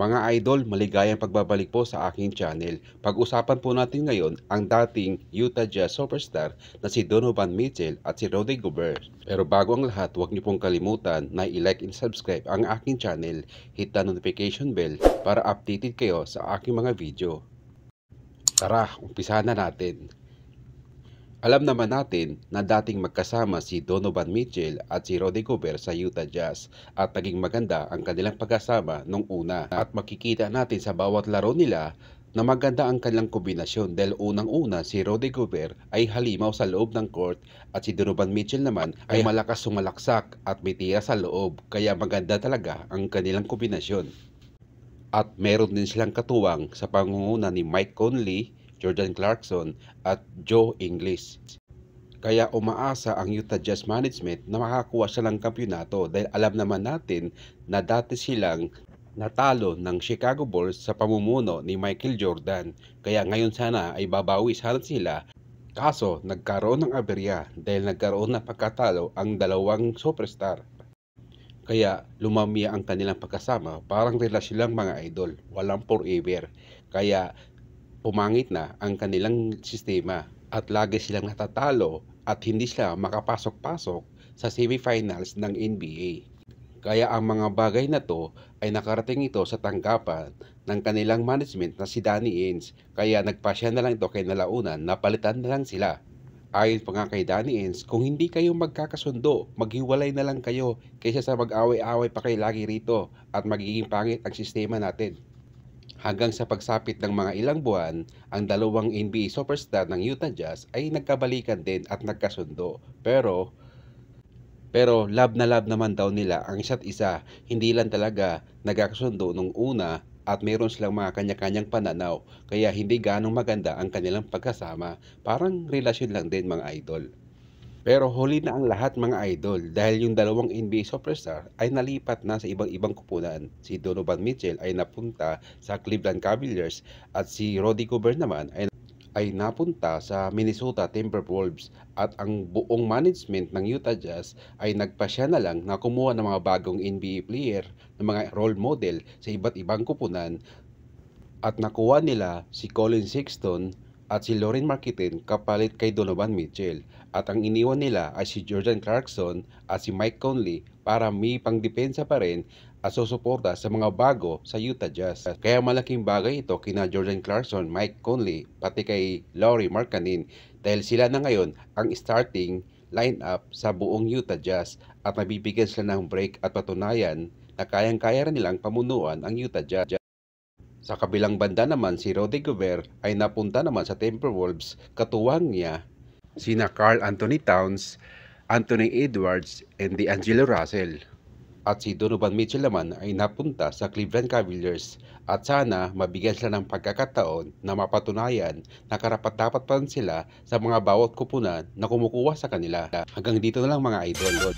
Mga idol, maligayang pagbabalik po sa aking channel. Pag-usapan po natin ngayon ang dating Utah Jazz superstar na si Donovan Mitchell at si Rudy Gobert. Pero bago ang lahat, huwag niyo pong kalimutan na i-like and subscribe ang aking channel. Hit the notification bell para updated kayo sa aking mga video. Tara, umpisa na natin. Alam naman natin na dating magkasama si Donovan Mitchell at si Roddy Gobert sa Utah Jazz at naging maganda ang kanilang pagkasama nung una at makikita natin sa bawat laro nila na maganda ang kanilang kombinasyon dahil unang-una si Roddy Gobert ay halimaw sa loob ng court at si Donovan Mitchell naman ay malakas sumalaksak at mitira sa loob kaya maganda talaga ang kanilang kombinasyon. At meron din silang katuwang sa pangunguna ni Mike Conley Jordan Clarkson at Joe English. Kaya umaasa ang Utah Jazz Management na makakuha sila ng kampyonato dahil alam naman natin na dati silang natalo ng Chicago Bulls sa pamumuno ni Michael Jordan. Kaya ngayon sana ay babawi sana sila Kaso nagkaroon ng aberya dahil nagkaroon ng pagkatalo ang dalawang superstar. Kaya lumamia ang kanilang pagkasama parang rela silang mga idol, walang forever. Kaya pumangit na ang kanilang sistema at lagi silang natatalo at hindi sila makapasok-pasok sa semifinals ng NBA. Kaya ang mga bagay na to ay nakarating ito sa tanggapan ng kanilang management na si Danny Ainge kaya nagpasya na lang ito kay nalaunan na palitan na lang sila. Ayon pa nga kay Danny Ainge, kung hindi kayo magkakasundo, maghiwalay na lang kayo kaysa sa mag-away-away pa kay lagi rito at magiging pangit ang sistema natin. Hanggang sa pagsapit ng mga ilang buwan, ang dalawang NBA superstar ng Utah Jazz ay nagkabalikan din at nagkasundo. Pero pero lab na lab naman daw nila ang isa't isa, hindi lang talaga nagkasundo nung una at meron silang mga kanya-kanyang pananaw kaya hindi ganong maganda ang kanilang pagkasama. Parang relasyon lang din mga idol. Pero huli na ang lahat mga idol dahil yung dalawang NBA superstar ay nalipat na sa ibang-ibang kupunan. Si Donovan Mitchell ay napunta sa Cleveland Cavaliers at si Roddy Gobert naman ay ay napunta sa Minnesota Timberwolves at ang buong management ng Utah Jazz ay nagpasya na lang na kumuha ng mga bagong NBA player ng mga role model sa iba't ibang kupunan at nakuha nila si Colin Sexton, at si Loren Marquitin kapalit kay Donovan Mitchell at ang iniwan nila ay si Jordan Clarkson at si Mike Conley para may pangdepensa pa rin at susuporta sa mga bago sa Utah Jazz. Kaya malaking bagay ito kina Jordan Clarkson, Mike Conley, pati kay Laurie Markkanen dahil sila na ngayon ang starting lineup sa buong Utah Jazz at nabibigyan sila ng break at patunayan na kayang-kaya nilang pamunuan ang Utah Jazz. Sa kabilang banda naman si Roddy Gover ay napunta naman sa Timberwolves katuwang niya sina Carl Anthony Towns, Anthony Edwards, and D'Angelo Russell. At si Donovan Mitchell naman ay napunta sa Cleveland Cavaliers at sana mabigyan sila ng pagkakataon na mapatunayan na karapat-dapat pa sila sa mga bawat kupunan na kumukuha sa kanila. Hanggang dito na lang mga idol.